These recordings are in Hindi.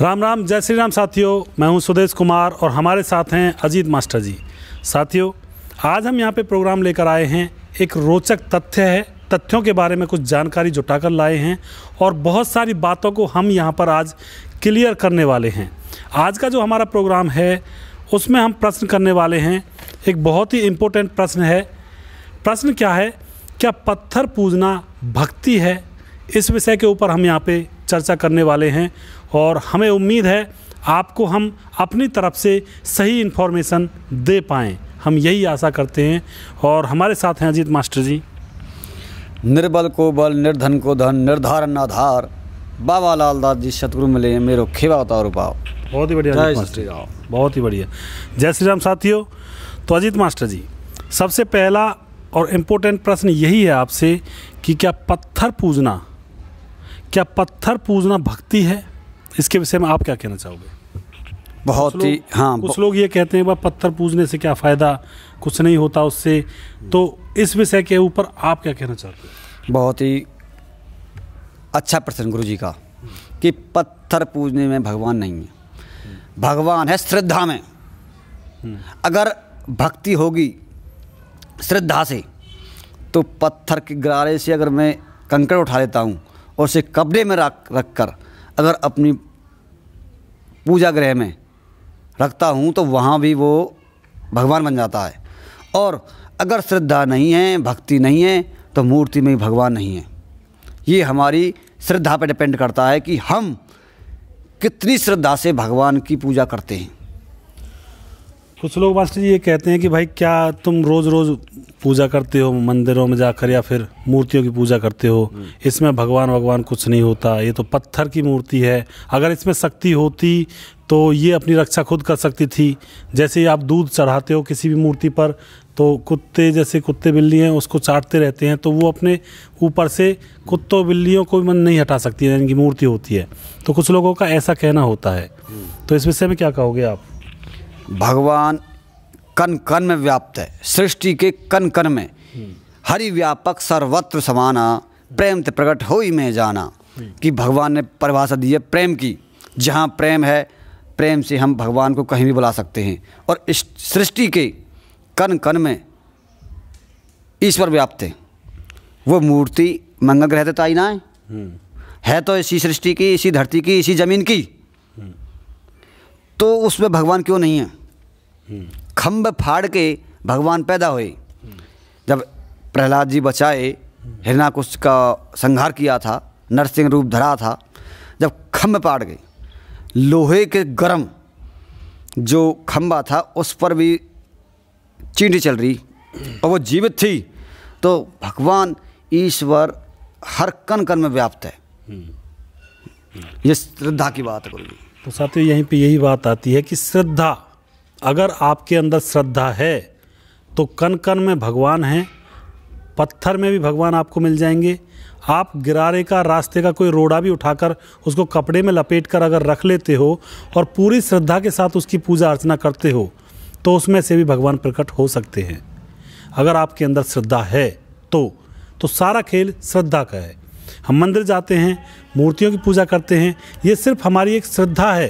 राम राम जय श्री राम साथियों मैं हूं सुदेश कुमार और हमारे साथ हैं अजीत मास्टर जी साथियों आज हम यहां पे प्रोग्राम लेकर आए हैं एक रोचक तथ्य है तथ्यों के बारे में कुछ जानकारी जुटा कर लाए हैं और बहुत सारी बातों को हम यहाँ पर आज क्लियर करने वाले हैं आज का जो हमारा प्रोग्राम है उसमें हम प्रश्न करने वाले हैं एक बहुत ही इम्पोर्टेंट प्रश्न है प्रश्न क्या है क्या पत्थर पूजना भक्ति है इस विषय के ऊपर हम यहाँ पे चर्चा करने वाले हैं और हमें उम्मीद है आपको हम अपनी तरफ से सही इन्फॉर्मेशन दे पाएँ हम यही आशा करते हैं और हमारे साथ हैं अजीत मास्टर जी निर्बल को बल निर्धन को धन निर्धारण आधार बाबा लाल दास जी शत्रु मिले मेरे खेवा उतार पाओ बहुत ही बढ़िया जय बहुत ही बढ़िया जय श्री राम साथियों तो अजीत मास्टर जी सबसे पहला और इम्पोर्टेंट प्रश्न यही है आपसे कि क्या पत्थर पूजना क्या पत्थर पूजना भक्ति है इसके विषय में आप क्या कहना चाहोगे बहुत ही हाँ कुछ लोग ये कहते हैं पत्थर पूजने से क्या फ़ायदा कुछ नहीं होता उससे तो इस विषय के ऊपर आप क्या कहना चाहते हैं बहुत ही अच्छा प्रश्न गुरु जी का कि पत्थर पूजने में भगवान नहीं है भगवान है श्रद्धा में अगर भक्ति होगी श्रद्धा से तो पत्थर के गरारे से अगर मैं कंकड़ उठा लेता हूँ और उसे कपड़े में रख रख कर अगर अपनी पूजा गृह में रखता हूँ तो वहाँ भी वो भगवान बन जाता है और अगर श्रद्धा नहीं है भक्ति नहीं है तो मूर्ति में भगवान नहीं है ये हमारी श्रद्धा पर डिपेंड करता है कि हम कितनी श्रद्धा से भगवान की पूजा करते हैं कुछ लोग मास्टर जी ये कहते हैं कि भाई क्या तुम रोज़ रोज़ पूजा करते हो मंदिरों में जाकर या फिर मूर्तियों की पूजा करते हो हम्म। इसमें भगवान भगवान कुछ नहीं होता ये तो पत्थर की मूर्ति है अगर इसमें शक्ति होती तो ये अपनी रक्षा खुद कर सकती थी जैसे आप दूध चढ़ाते हो किसी भी मूर्ति पर तो कुत्ते जैसे कुत्ते बिल्ली हैं उसको चाटते रहते हैं तो वो अपने ऊपर से कुत्तों बिल्लियों को मन नहीं हटा सकती है इनकी मूर्ति होती है तो कुछ लोगों का ऐसा कहना होता है हम्म। तो इस विषय में क्या कहोगे आप भगवान कन कन में व्याप्त है सृष्टि के कन कन में हम्म। हरि व्यापक सर्वत्र समाना प्रेम से प्रकट हो ही में जाना हम्म। कि भगवान ने परिभाषा दी है प्रेम की जहाँ प्रेम है प्रेम से हम भगवान को कहीं भी बुला सकते हैं और इस सृष्टि के कन कन में ईश्वर व्याप्त है वो मूर्ति मंगल ग्रह तो आई ना हम्म। है तो इसी सृष्टि की इसी धरती की इसी ज़मीन की तो उसमें भगवान क्यों नहीं है खम्भ फाड़ के भगवान पैदा हुए जब प्रहलाद जी बचाए हिरणाकुश का संहार किया था नरसिंह रूप धरा था जब खम्भ पाड़ गए लोहे के गरम जो खम्बा था उस पर भी चींटी चल रही और वो जीवित थी तो भगवान ईश्वर हर कण कण में व्याप्त है ये श्रद्धा की बात है गुरु तो साथियों यहीं पे यही बात आती है कि श्रद्धा अगर आपके अंदर श्रद्धा है तो कन कन में भगवान हैं पत्थर में भी भगवान आपको मिल जाएंगे आप गिरारे का रास्ते का कोई रोड़ा भी उठाकर उसको कपड़े में लपेट कर अगर रख लेते हो और पूरी श्रद्धा के साथ उसकी पूजा अर्चना करते हो तो उसमें से भी भगवान प्रकट हो सकते हैं अगर आपके अंदर श्रद्धा है तो तो सारा खेल श्रद्धा का है हम मंदिर जाते हैं मूर्तियों की पूजा करते हैं ये सिर्फ हमारी एक श्रद्धा है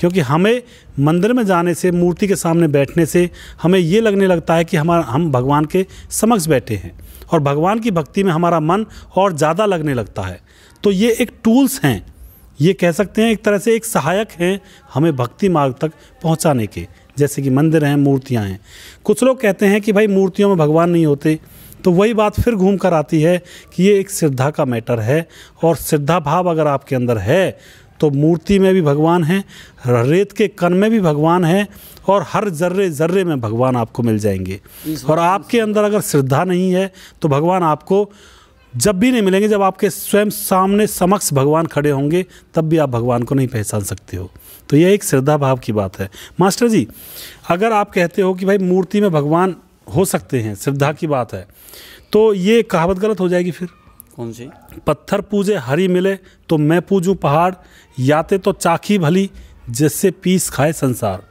क्योंकि हमें मंदिर में जाने से मूर्ति के सामने बैठने से हमें ये लगने लगता है कि हमारा हम भगवान के समक्ष बैठे हैं और भगवान की भक्ति में हमारा मन और ज़्यादा लगने लगता है तो ये एक टूल्स हैं ये कह सकते हैं एक तरह से एक सहायक हैं हमें भक्ति मार्ग तक पहुँचाने के जैसे कि मंदिर हैं मूर्तियाँ हैं कुछ लोग कहते हैं कि भाई मूर्तियों में भगवान नहीं होते तो वही बात फिर घूम कर आती है कि ये एक श्रद्धा का मैटर है और श्रद्धा भाव अगर आपके अंदर है तो मूर्ति में भी भगवान है रेत के कन में भी भगवान है और हर जर्रे जर्रे में भगवान आपको मिल जाएंगे और आपके अंदर अगर श्रद्धा नहीं है तो भगवान आपको जब भी नहीं मिलेंगे जब आपके स्वयं सामने समक्ष भगवान खड़े होंगे तब भी आप भगवान को नहीं पहचान सकते हो तो यह एक श्रद्धा भाव की बात है मास्टर जी अगर आप कहते हो कि भाई मूर्ति में भगवान हो सकते हैं श्रद्धा की बात है तो ये कहावत गलत हो जाएगी फिर कौन सी पत्थर पूजे हरी मिले तो मैं पूजूं पहाड़ याते तो चाखी भली जिससे पीस खाए संसार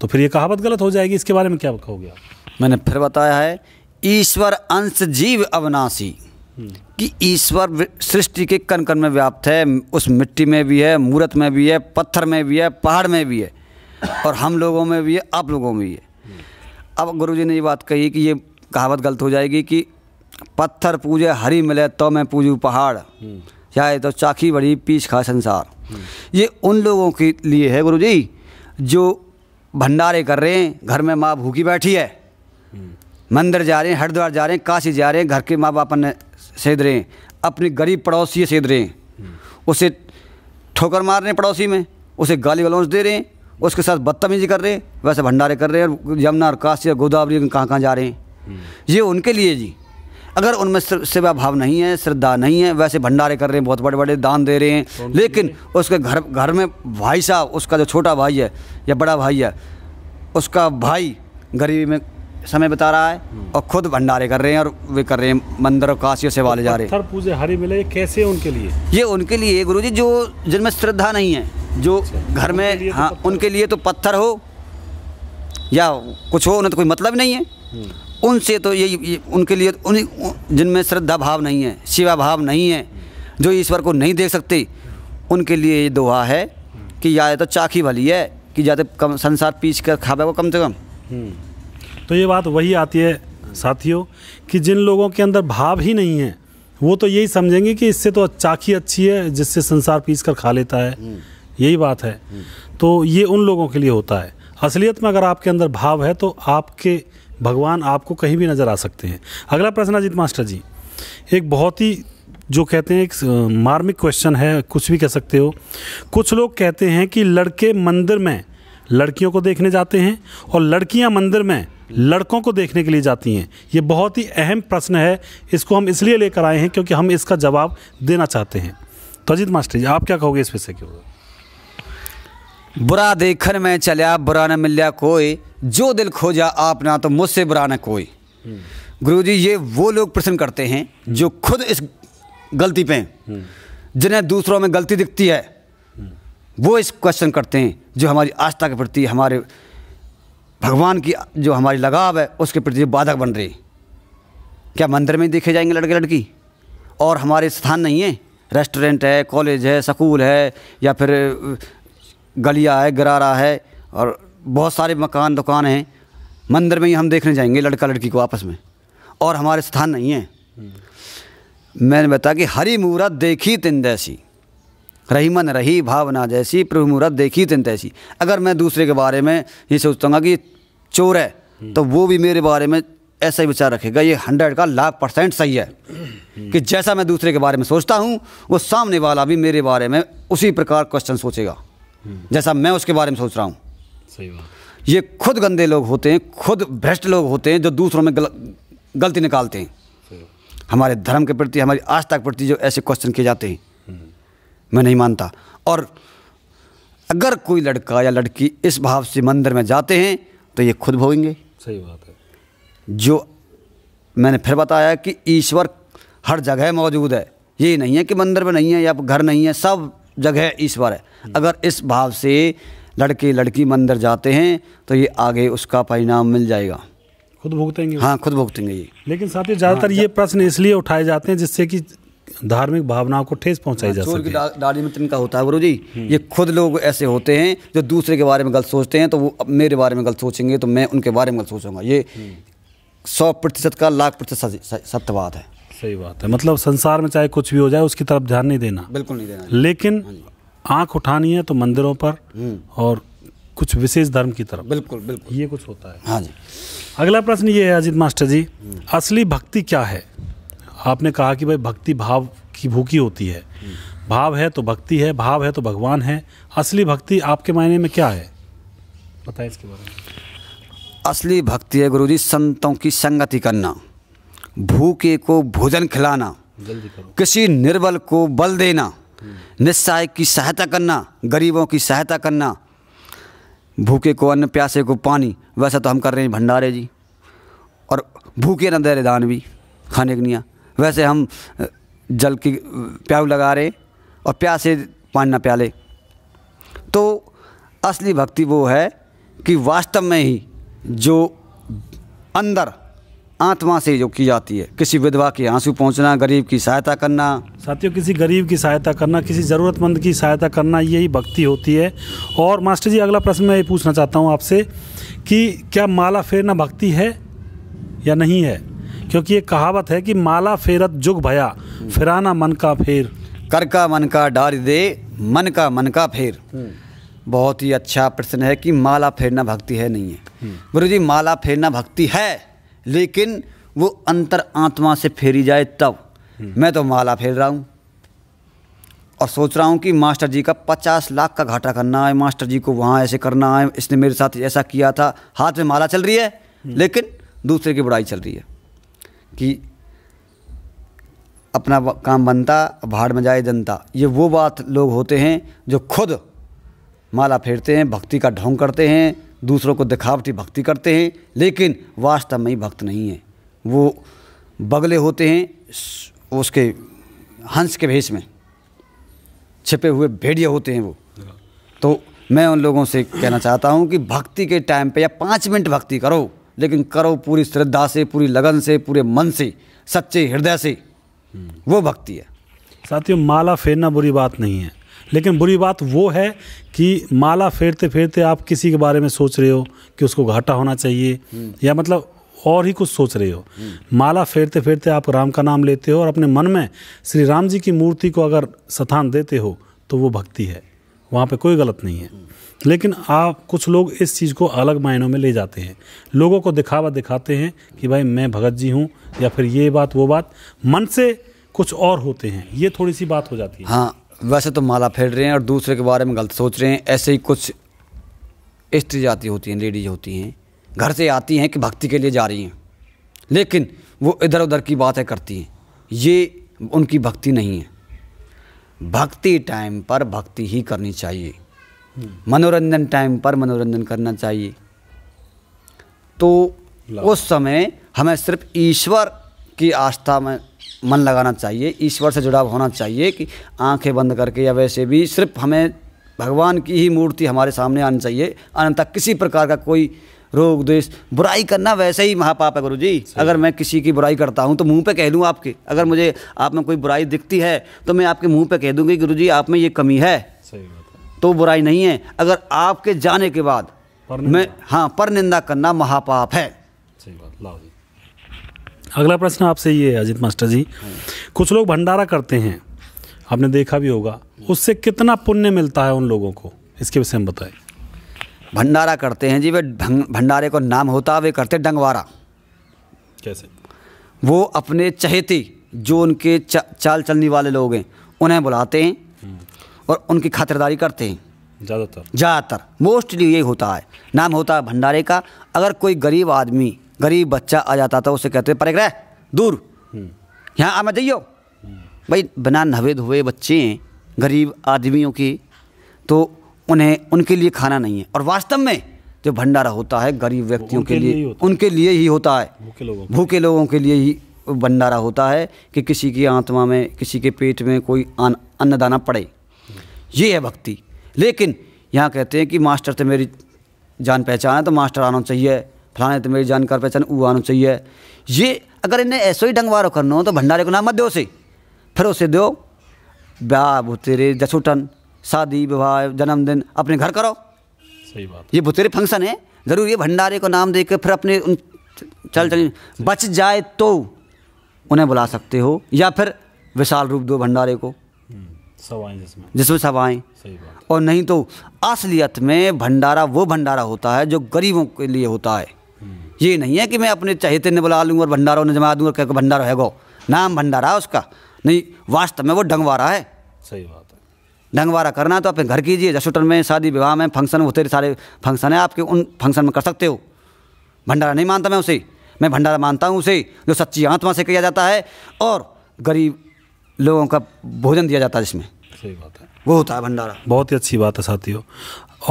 तो फिर ये कहावत गलत हो जाएगी इसके बारे में क्या कहोगे आप मैंने फिर बताया है ईश्वर अंश जीव अविनाशी कि ईश्वर सृष्टि के कण कण में व्याप्त है उस मिट्टी में भी है मूर्त में भी है पत्थर में भी है पहाड़ में भी है और हम लोगों में भी है आप लोगों में भी है अब गुरुजी ने ये बात कही कि ये कहावत गलत हो जाएगी कि पत्थर पूजे हरी मिले तो मैं पूजू पहाड़ हम्म। चाहे तो चाखी बड़ी पीछ खा संसार हम्म। ये उन लोगों के लिए है गुरुजी जो भंडारे कर रहे हैं घर में माँ भूखी बैठी है हम्म। मंदिर जा रहे हैं हरिद्वार जा रहे हैं काशी जा रहे हैं घर के माँ बाप अपने सेध रहे हैं अपने गरीब पड़ोसी सेध रहे हैं उसे ठोकर मार रहे हैं पड़ोसी में उसे गाली गलौज दे रहे हैं उसके साथ बदतमीजी कर रहे हैं वैसे भंडारे कर रहे हैं यमुना और काशी और गोदावरी कहाँ कहाँ जा रहे हैं हम्म। ये उनके लिए जी अगर उनमें सेवा भाव नहीं है श्रद्धा नहीं है वैसे भंडारे कर रहे हैं बहुत बड़े बड़े दान दे रहे हैं लेकिन उसके घर घर में भाई साहब उसका जो छोटा भाई है या बड़ा भाई है उसका भाई गरीबी में समय बता रहा है हम्म। और खुद भंडारे कर रहे हैं और वे कर रहे हैं मंदिर और काशियों से वाले जा रहे हैं पूजे हरे मिले कैसे उनके लिए ये उनके लिए गुरु जी जो जिनमें श्रद्धा नहीं है जो अच्छा, तो घर में तो हाँ उनके लिए तो पत्थर हो या कुछ हो उन्हें तो कोई मतलब नहीं है हम्म। उनसे तो यही उनके लिए उन जिनमें श्रद्धा भाव नहीं है शिवा भाव नहीं है जो ईश्वर को नहीं देख सकते उनके लिए ये दोहा है हम्म। कि या तो चाखी भली है कि जाते तो कम संसार पीस कर खावे वो कम से कम तो ये बात वही आती है साथियों कि जिन लोगों के अंदर भाव ही नहीं है वो तो यही समझेंगे कि इससे तो चाखी अच्छी है जिससे संसार पीस कर खा लेता है हम्म। यही बात है हम्म। तो ये उन लोगों के लिए होता है असलियत में अगर आपके अंदर भाव है तो आपके भगवान आपको कहीं भी नज़र आ सकते हैं अगला प्रश्न अजित मास्टर जी एक बहुत ही जो कहते हैं एक मार्मिक क्वेश्चन है कुछ भी कह सकते हो कुछ लोग कहते हैं कि लड़के मंदिर में लड़कियों को देखने जाते हैं और लड़कियां मंदिर में लड़कों को देखने के लिए जाती हैं ये बहुत ही अहम प्रश्न है इसको हम इसलिए लेकर आए हैं क्योंकि हम इसका जवाब देना चाहते हैं तो अजीत मास्टर जी आप क्या कहोगे इस विषय के ऊपर बुरा देखन में चलिया बुरा न मिल्या कोई जो दिल खोजा आप ना तो मुझसे बुरा न कोई गुरु जी ये वो लोग प्रश्न करते हैं जो खुद इस गलती पे जिन्हें दूसरों में गलती दिखती है वो इस क्वेश्चन करते हैं जो हमारी आस्था के प्रति हमारे भगवान की जो हमारी लगाव है उसके प्रति बाधक बन रहे क्या मंदिर में देखे जाएंगे लड़के लड़की और हमारे स्थान नहीं है रेस्टोरेंट है कॉलेज है स्कूल है या फिर गलिया है गरारा है और बहुत सारे मकान दुकान हैं मंदिर में ही हम देखने जाएंगे लड़का लड़की को आपस में और हमारे स्थान नहीं है हम्म। मैंने बताया कि हरी मूरत देखी तिंदैसी रहीमन रही भावना जैसी प्रभु मुहूर्त देखी तिन तैसी अगर मैं दूसरे के बारे में ये सोचता हूँ कि चोर है तो वो भी मेरे बारे में ऐसा ही विचार रखेगा ये हंड्रेड का लाख परसेंट सही है कि जैसा मैं दूसरे के बारे में सोचता हूँ वो सामने वाला भी मेरे बारे में उसी प्रकार क्वेश्चन सोचेगा जैसा मैं उसके बारे में सोच रहा हूँ ये खुद गंदे लोग होते हैं खुद भ्रष्ट लोग होते हैं जो दूसरों में गल, गलती निकालते हैं हमारे धर्म के प्रति हमारी आस्था के प्रति जो ऐसे क्वेश्चन किए जाते हैं मैं नहीं मानता और अगर कोई लड़का या लड़की इस भाव से मंदिर में जाते हैं तो ये खुद भोगेंगे सही बात है जो मैंने फिर बताया कि ईश्वर हर जगह मौजूद है ये नहीं है कि मंदिर में नहीं है या घर नहीं है सब जगह ईश्वर है हम्म। अगर इस भाव से लड़के लड़की मंदिर जाते हैं तो ये आगे उसका परिणाम मिल जाएगा खुद भुगतेंगे हाँ खुद भुगतेंगे ये लेकिन साथ ही ज़्यादातर हाँ, ये प्रश्न इसलिए उठाए जाते हैं जिससे कि धार्मिक भावनाओं को ठेस पहुंचाई हाँ, जा सके दाढ़ी में तिनका होता है गुरु जी हम्म। ये खुद लोग ऐसे होते हैं जो दूसरे के बारे में गलत सोचते हैं तो वो मेरे बारे में गलत सोचेंगे तो मैं उनके बारे में गलत सोचूंगा ये हम्म। सौ प्रतिशत का लाख प्रतिशत सत्यवाद है सही बात है मतलब संसार में चाहे कुछ भी हो जाए उसकी तरफ ध्यान नहीं देना बिल्कुल नहीं देना लेकिन हाँ आंख उठानी है तो मंदिरों पर हम्म। और कुछ विशेष धर्म की तरफ बिल्कुल बिल्कुल ये कुछ होता है हाँ जी अगला प्रश्न ये है अजित मास्टर जी असली भक्ति क्या है आपने कहा कि भाई भक्ति भाव की भूखी होती है भाव है तो भक्ति है भाव है तो भगवान है असली भक्ति आपके मायने में क्या है बताए इसके बारे में असली भक्ति है गुरुजी संतों की संगति करना भूखे को भोजन खिलाना किसी निर्बल को बल देना निस्सहाय की सहायता करना गरीबों की सहायता करना भूखे को अन्न प्यासे को पानी वैसा तो हम कर रहे हैं भंडारे जी और भूखे न दे दान भी खाने के निया वैसे हम जल की प्याऊ लगा रहे और प्यासे से पानी ना प्याले तो असली भक्ति वो है कि वास्तव में ही जो अंदर आत्मा से जो की जाती है किसी विधवा के आंसू पहुंचना गरीब की सहायता करना साथियों किसी गरीब की सहायता करना किसी ज़रूरतमंद की सहायता करना यही भक्ति होती है और मास्टर जी अगला प्रश्न मैं ये पूछना चाहता हूँ आपसे कि क्या माला फेरना भक्ति है या नहीं है क्योंकि ये कहावत है कि माला फेरत जुग भया फिराना मन का फेर कर का मन का डार दे मन का मन का फेर हम्म। बहुत ही अच्छा प्रश्न है कि माला फेरना भक्ति है नहीं है हम्म। गुरु जी माला फेरना भक्ति है लेकिन वो अंतर आत्मा से फेरी जाए तब हम्म। मैं तो माला फेर रहा हूँ और सोच रहा हूँ कि मास्टर जी का पचास लाख का घाटा करना है मास्टर जी को वहाँ ऐसे करना है इसने मेरे साथ ऐसा किया था हाथ में माला चल रही है लेकिन दूसरे की बुराई चल रही है कि अपना काम बनता भाड़ में जाए जनता ये वो बात लोग होते हैं जो खुद माला फेरते हैं भक्ति का ढोंग करते हैं दूसरों को दिखावटी भक्ति करते हैं लेकिन वास्तव में ही भक्त नहीं है वो बगले होते हैं उसके हंस के भेष में छिपे हुए भेड़िए होते हैं वो तो मैं उन लोगों से कहना चाहता हूँ कि भक्ति के टाइम पे या पाँच मिनट भक्ति करो लेकिन करो पूरी श्रद्धा से पूरी लगन से पूरे मन से सच्चे हृदय से वो भक्ति है साथियों माला फेरना बुरी बात नहीं है लेकिन बुरी बात वो है कि माला फेरते फेरते आप किसी के बारे में सोच रहे हो कि उसको घाटा होना चाहिए हम्म। या मतलब और ही कुछ सोच रहे हो हम्म। माला फेरते फेरते आप राम का नाम लेते हो और अपने मन में श्री राम जी की मूर्ति को अगर स्थान देते हो तो वो भक्ति है वहाँ पे कोई गलत नहीं है लेकिन आप कुछ लोग इस चीज़ को अलग मायनों में ले जाते हैं लोगों को दिखावा दिखाते हैं कि भाई मैं भगत जी हूँ या फिर ये बात वो बात मन से कुछ और होते हैं ये थोड़ी सी बात हो जाती है हाँ वैसे तो माला फेर रहे हैं और दूसरे के बारे में गलत सोच रहे हैं ऐसे ही कुछ स्त्री जाति होती हैं लेडीज होती हैं घर से आती हैं कि भक्ति के लिए जा रही हैं लेकिन वो इधर उधर की बातें करती हैं ये उनकी भक्ति नहीं है भक्ति टाइम पर भक्ति ही करनी चाहिए मनोरंजन टाइम पर मनोरंजन करना चाहिए तो उस समय हमें सिर्फ ईश्वर की आस्था में मन लगाना चाहिए ईश्वर से जुड़ाव होना चाहिए कि आंखें बंद करके या वैसे भी सिर्फ हमें भगवान की ही मूर्ति हमारे सामने आनी चाहिए अनंत किसी प्रकार का कोई रोग द्वेष बुराई करना वैसे ही महापाप है गुरु जी अगर मैं किसी की बुराई करता हूँ तो मुंह पे कह दूँ आपके अगर मुझे आप में कोई बुराई दिखती है तो मैं आपके मुंह पे कह दूँगी गुरु जी आप में ये कमी है सही तो बुराई नहीं है अगर आपके जाने के बाद मैं हाँ पर निंदा करना महापाप है सही बात अगला प्रश्न आपसे ये है अजित मास्टर जी कुछ लोग भंडारा करते हैं आपने देखा भी होगा उससे कितना पुण्य मिलता है उन लोगों को इसके विषय में बताएं भंडारा करते हैं जी वे भंडारे को नाम होता वे करते डंगवारा कैसे वो अपने चहेती जो उनके चा, चाल चलने वाले लोग हैं उन्हें बुलाते हैं हम्म। और उनकी खातिरदारी करते हैं ज़्यादातर ज़्यादातर मोस्टली यही होता है नाम होता है भंडारे का अगर कोई गरीब आदमी गरीब बच्चा आ जाता था तो उसे कहते परे परेग्रह दूर हम्म। यहाँ आ मत जाइयो भाई बिना नहवे धोए बच्चे हैं गरीब आदमियों के तो उन्हें उनके लिए खाना नहीं है और वास्तव में जो भंडारा होता है गरीब व्यक्तियों के लिए उनके लिए ही होता है भूखे लोगों के लिए ही भंडारा होता है कि किसी की आत्मा में किसी के पेट में कोई अन्नदाना पड़े ये है भक्ति लेकिन यहाँ कहते हैं कि मास्टर तो मेरी जान पहचान है तो मास्टर आना चाहिए फलाने तो मेरी जानकार पहचान वो आना चाहिए ये अगर इन्हें ऐसा ही डंगवारो करना हो तो भंडारे को नाम मत दो उसे फिर उसे दो ब्याह भुतेरे जसूटन शादी विवाह जन्मदिन अपने घर करो सही बात ये भुतेरे फंक्शन है ज़रूर ये भंडारे को नाम दे कर फिर अपने उन चल चल बच जाए तो उन्हें बुला सकते हो या फिर विशाल रूप दो भंडारे को जिसमें सब आएँ और नहीं तो असलियत में भंडारा वो भंडारा होता है जो गरीबों के लिए होता है हम्म। ये नहीं है कि मैं अपने चहेते ने बुला लूँ और भंडारों ने जमा दूँगा क्या भंडारा है गो नाम भंडारा है उसका नहीं वास्तव में वो ढंगवारा है सही बात है ढंगवारा करना तो अपने घर कीजिए जसोटन में शादी विवाह में फंक्शन होते सारे फंक्शन है आपके उन फंक्शन में कर सकते हो भंडारा नहीं मानता मैं उसे मैं भंडारा मानता हूँ उसे जो सच्ची आत्मा से किया जाता है और गरीब लोगों का भोजन दिया जाता है जिसमें सही बात है वो होता है भंडारा बहुत ही अच्छी बात है साथियों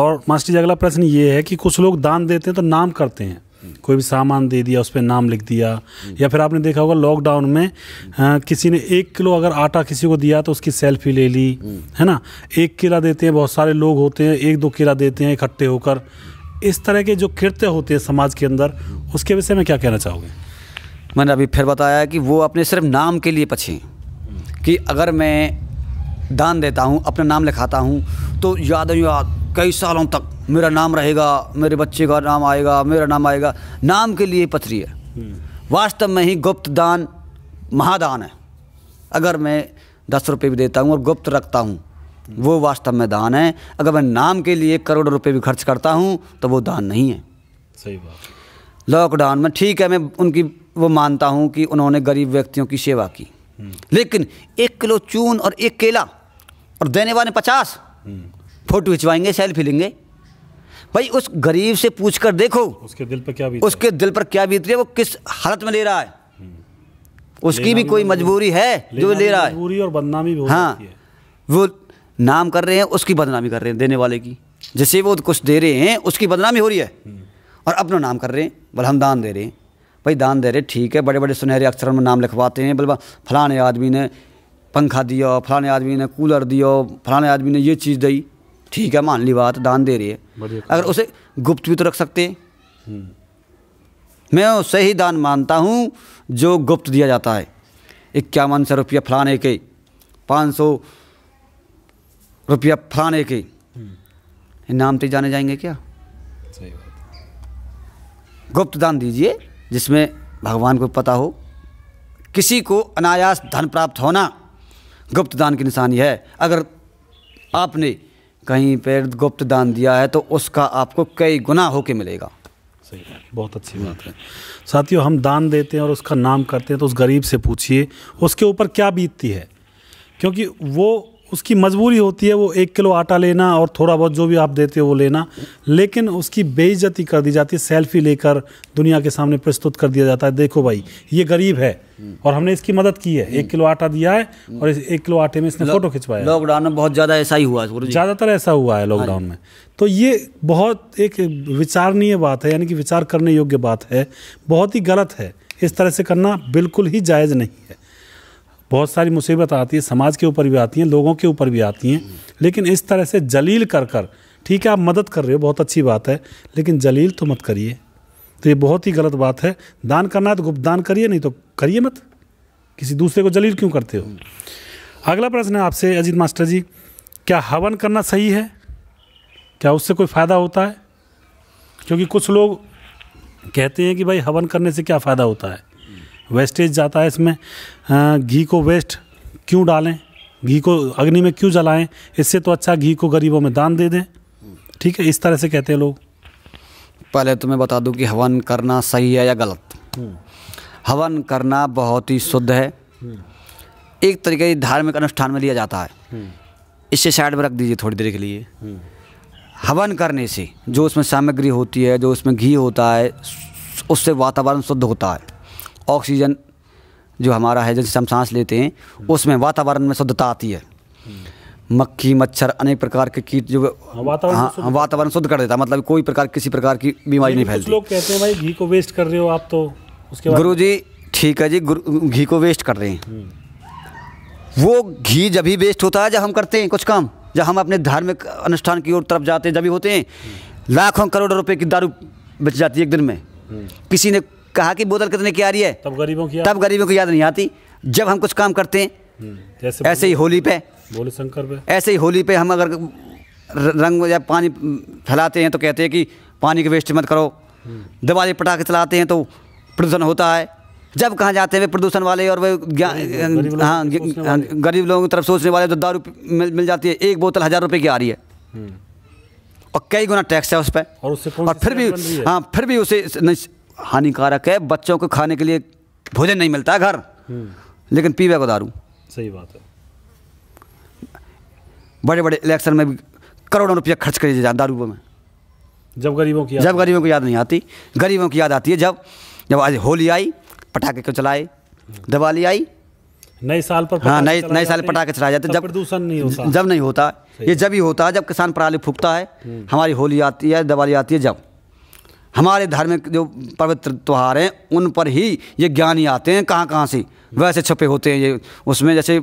और मास्टर जी अगला प्रश्न ये है कि कुछ लोग दान देते हैं तो नाम करते हैं कोई भी सामान दे दिया उस पर नाम लिख दिया या फिर आपने देखा होगा लॉकडाउन में आ, किसी ने एक किलो अगर आटा किसी को दिया तो उसकी सेल्फी ले ली है ना एक किला देते हैं बहुत सारे लोग होते हैं एक दो किला देते हैं इकट्ठे होकर इस तरह के जो कृत्य होते हैं समाज के अंदर उसके विषय में क्या कहना चाहोगे मैंने अभी फिर बताया कि वो अपने सिर्फ नाम के लिए पछे कि अगर मैं दान देता हूँ अपना नाम लिखाता हूँ तो याद याद कई सालों तक मेरा नाम रहेगा मेरे बच्चे का नाम आएगा मेरा नाम आएगा नाम के लिए पथरी है हम्म। वास्तव में ही गुप्त दान महादान है अगर मैं दस रुपये भी देता हूँ और गुप्त रखता हूँ हम्म। वो वास्तव में दान है अगर मैं नाम के लिए करोड़ रुपये भी खर्च करता हूँ तो वो दान नहीं है सही बात लॉकडाउन में ठीक है मैं उनकी वो मानता हूँ कि उन्होंने गरीब व्यक्तियों की सेवा की लेकिन एक किलो चून और एक केला और देने वाले पचास फोटो खिंचवाएंगे सेल्फी लेंगे भाई उस गरीब से पूछ कर देखो उसके दिल पर क्या बीत उसके दिल पर क्या बीत रही है वो किस हालत में ले रहा है उसकी भी कोई मजबूरी है जो ले रहा है मजबूरी और बदनामी भी हाँ वो नाम कर रहे हैं उसकी बदनामी कर रहे हैं देने वाले की जैसे वो कुछ दे रहे हैं उसकी बदनामी हो रही है और अपना नाम कर रहे हैं बलहमदान दे रहे हैं भाई दान दे रहे ठीक है बड़े बड़े सुनहरे अक्षरों में नाम लिखवाते हैं बल्बा फलाने आदमी ने पंखा दिया फलाने आदमी ने कूलर दिया फलाने आदमी ने ये चीज़ दी ठीक है मान ली बात दान दे रही है अगर उसे गुप्त भी तो रख सकते हैं हम्म। मैं उसे ही दान मानता हूँ जो गुप्त दिया जाता है इक्यावन सौ रुपया फलाने के पाँच सौ रुपया फलाने के हम्म। नाम तो जाने जाएंगे क्या सही बात गुप्त दान दीजिए जिसमें भगवान को पता हो किसी को अनायास धन प्राप्त होना गुप्त दान की निशानी है अगर आपने कहीं पर गुप्त दान दिया है तो उसका आपको कई गुना होके मिलेगा सही है बहुत अच्छी बात है साथियों हम दान देते हैं और उसका नाम करते हैं तो उस गरीब से पूछिए उसके ऊपर क्या बीतती है क्योंकि वो उसकी मजबूरी होती है वो एक किलो आटा लेना और थोड़ा बहुत जो भी आप देते हो वो लेना लेकिन उसकी बेइज्जती कर दी जाती है सेल्फी लेकर दुनिया के सामने प्रस्तुत कर दिया जाता है देखो भाई ये गरीब है और हमने इसकी मदद की है एक किलो आटा दिया है और इस एक किलो आटे में इसने फोटो खिंचवाया लॉकडाउन में बहुत ज़्यादा ऐसा ही हुआ है ज़्यादातर ऐसा हुआ है लॉकडाउन में तो ये बहुत एक विचारणीय बात है यानी कि विचार करने योग्य बात है बहुत ही गलत है इस तरह से करना बिल्कुल ही जायज़ नहीं है बहुत सारी मुसीबत आती है समाज के ऊपर भी आती हैं लोगों के ऊपर भी आती हैं लेकिन इस तरह से जलील कर कर ठीक है आप मदद कर रहे हो बहुत अच्छी बात है लेकिन जलील तो मत करिए तो ये बहुत ही गलत बात है दान करना है तो गुप्त दान करिए नहीं तो करिए मत किसी दूसरे को जलील क्यों करते हो अगला प्रश्न है आपसे अजीत मास्टर जी क्या हवन करना सही है क्या उससे कोई फ़ायदा होता है क्योंकि कुछ लोग कहते हैं कि भाई हवन करने से क्या फ़ायदा होता है वेस्टेज जाता है इसमें घी को वेस्ट क्यों डालें घी को अग्नि में क्यों जलाएं इससे तो अच्छा घी को गरीबों में दान दे दें ठीक है इस तरह से कहते हैं लोग पहले तो मैं बता दूं कि हवन करना सही है या गलत हम्म। हवन करना बहुत ही शुद्ध है हम्म। एक तरीके से धार्मिक अनुष्ठान में लिया जाता है हम्म। इसे साइड में रख दीजिए थोड़ी देर के लिए हवन करने से जो उसमें सामग्री होती है जो उसमें घी होता है उससे वातावरण शुद्ध होता है ऑक्सीजन जो हमारा है जैसे हम सांस लेते हैं उसमें वातावरण में शुद्धता आती है मक्खी मच्छर अनेक प्रकार के कीट जो हाँ, वातावरण हाँ, हाँ वातावरण शुद्ध कर देता है मतलब कोई प्रकार किसी प्रकार की बीमारी नहीं फैलती लोग कहते हैं भाई घी को वेस्ट कर रहे हो आप तो उसके गुरु जी ठीक है जी घी को वेस्ट कर रहे हैं हम्म। वो घी जब भी वेस्ट होता है जब हम करते हैं कुछ काम जब हम अपने धार्मिक अनुष्ठान की ओर तरफ जाते हैं जब भी होते हैं लाखों करोड़ों रुपए की दारू बच जाती है एक दिन में हम्म। किसी ने कहा कि बोतल कितने की आ रही है तब गरीबों की तब गरीबों को याद नहीं आती जब हम कुछ काम करते हैं हम्म, जैसे ऐसे ही होली पे बोले शंकर पे ऐसे ही होली पे हम अगर रंग या पानी फैलाते हैं तो कहते हैं कि पानी की वेस्ट मत करो हम्म। दिवाली पटाखे चलाते हैं तो प्रदूषण होता है जब कहाँ जाते हैं वे प्रदूषण वाले और वे हाँ, हाँ गरीब लोगों की तरफ सोचने वाले तो दारू रुपये मिल जाती है एक बोतल हज़ार रुपये की आ रही है हम्म। और कई गुना टैक्स है उस पर और, और फिर भी हाँ फिर भी उसे हानिकारक है बच्चों को खाने के लिए भोजन नहीं मिलता है घर हम्म। लेकिन पीवे को दारू सही बात है बड़े बड़े इलेक्शन में भी करोड़ों रुपया खर्च कर जाते दारू में जब गरीबों की जब गरीबों को याद नहीं आती गरीबों की याद आती है जब जब आज होली आई पटाखे क्यों चलाए हम्म। दिवाली आई नए साल पर हाँ नए नए साल पटाखे चलाए जाते जब प्रदूषण नहीं होता जब नहीं होता ये जब ही होता है जब किसान पराली फूकता है हम्म। हमारी होली आती है दिवाली आती है जब हमारे धार्मिक जो पवित्र त्यौहार हैं उन पर ही ये ज्ञानी आते हैं कहाँ कहाँ से वैसे छपे होते हैं ये उसमें जैसे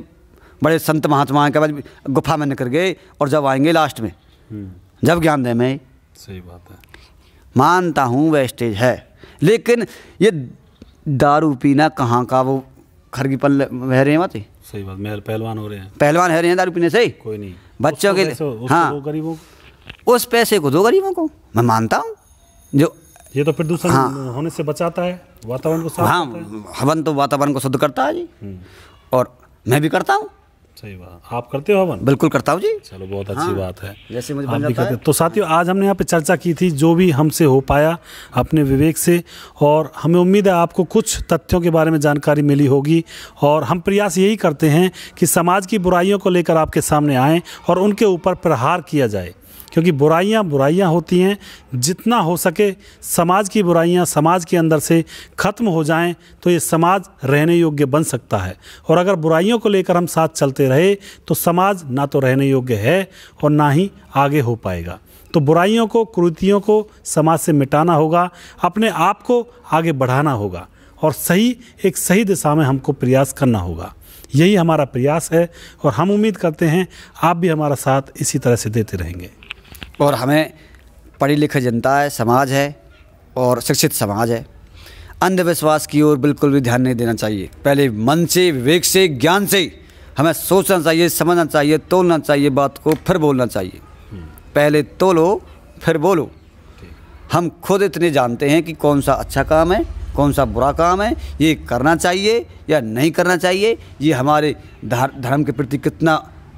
बड़े संत महात्मा के बाद गुफा में निकल गए और जब आएंगे लास्ट में हम्म। जब ज्ञान दे मैं सही बात है मानता हूँ वह स्टेज है लेकिन ये दारू पीना कहाँ का वो खरगी पल बह रहे हैं वाते सही बात मेहर पहलवान हो रहे हैं पहलवान है रहे हैं दारू पीने से कोई नहीं बच्चों के लिए हाँ गरीबों उस पैसे को दो गरीबों को मैं मानता हूँ जो ये तो प्रदूषण हाँ, होने से बचाता है वातावरण को साफ हाँ हवन तो वातावरण को शुद्ध करता है जी हम्म। और मैं भी करता हूँ सही बात आप करते हो हवन बिल्कुल करता हूँ जी चलो बहुत अच्छी हाँ, बात है जैसे मुझे बन जाता है तो साथियों आज हमने यहाँ पे चर्चा की थी जो भी हमसे हो पाया अपने विवेक से और हमें उम्मीद है आपको कुछ तथ्यों के बारे में जानकारी मिली होगी और हम प्रयास यही करते हैं कि समाज की बुराइयों को लेकर आपके सामने आएँ और उनके ऊपर प्रहार किया जाए क्योंकि बुराइयां बुराइयां होती हैं जितना हो सके समाज की बुराइयां समाज के अंदर से ख़त्म हो जाएं तो ये समाज रहने योग्य बन सकता है और अगर बुराइयों को लेकर हम साथ चलते रहे तो समाज ना तो रहने योग्य है और ना ही आगे हो पाएगा तो बुराइयों को कुरीतियों को समाज से मिटाना होगा अपने आप को आगे बढ़ाना होगा और सही एक सही दिशा में हमको प्रयास करना होगा यही हमारा प्रयास है और हम उम्मीद करते हैं आप भी हमारा साथ इसी तरह से देते रहेंगे और हमें पढ़ी लिखी जनता है समाज है और शिक्षित समाज है अंधविश्वास की ओर बिल्कुल भी ध्यान नहीं देना चाहिए पहले मन से विवेक से ज्ञान से हमें सोचना चाहिए समझना चाहिए तोलना चाहिए बात को फिर बोलना चाहिए हम्म। पहले तोलो फिर बोलो हम खुद इतने जानते हैं कि कौन सा अच्छा काम है कौन सा बुरा काम है ये करना चाहिए या नहीं करना चाहिए ये हमारे धर्म के प्रति कितना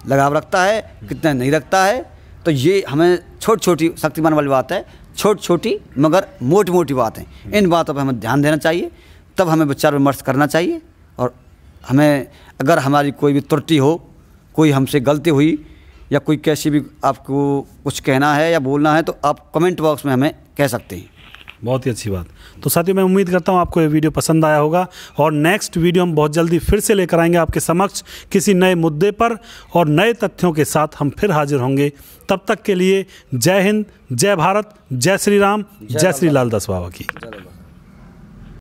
लगाव रखता है कितना नहीं रखता है तो ये हमें छोटी छोटी शक्तिमान वाली बात है छोटी छोटी मगर मोटी मोटी बात है इन बातों पर हमें ध्यान देना चाहिए तब हमें विचार विमर्श करना चाहिए और हमें अगर हमारी कोई भी त्रुटि हो कोई हमसे गलती हुई या कोई कैसी भी आपको कुछ कहना है या बोलना है तो आप कमेंट बॉक्स में हमें कह सकते हैं बहुत ही अच्छी बात तो साथियों मैं उम्मीद करता हूँ आपको ये वीडियो पसंद आया होगा और नेक्स्ट वीडियो हम बहुत जल्दी फिर से लेकर आएंगे आपके समक्ष किसी नए मुद्दे पर और नए तथ्यों के साथ हम फिर हाजिर होंगे तब तक के लिए जय हिंद जय भारत जय श्री राम जय श्री लाल दस बाबा की